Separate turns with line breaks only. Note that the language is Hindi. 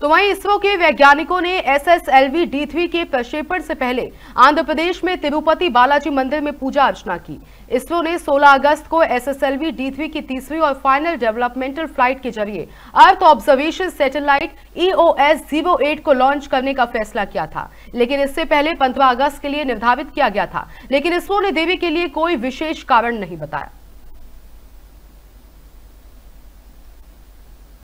तो वहीं इसरो के वैज्ञानिकों ने S S L V D three के प्रक्षेपण से पहले आंध्र प्रदेश में तिरुपति बालाजी मंदिर में पूजा अर्चना की इसरो ने 16 अगस्त को S S L V D three की तीसरी और फाइनल डेवलपमेंटल फ्लाइट के जरिए earth observation satellite EOS zero eight को लॉन्च करने का फैसला किया था लेकिन इससे पहले पंद्रह अगस्त के लिए निर्धारित किया गया था लेकिन इसरो ने देवी के लिए कोई विशेष कारण नहीं बताया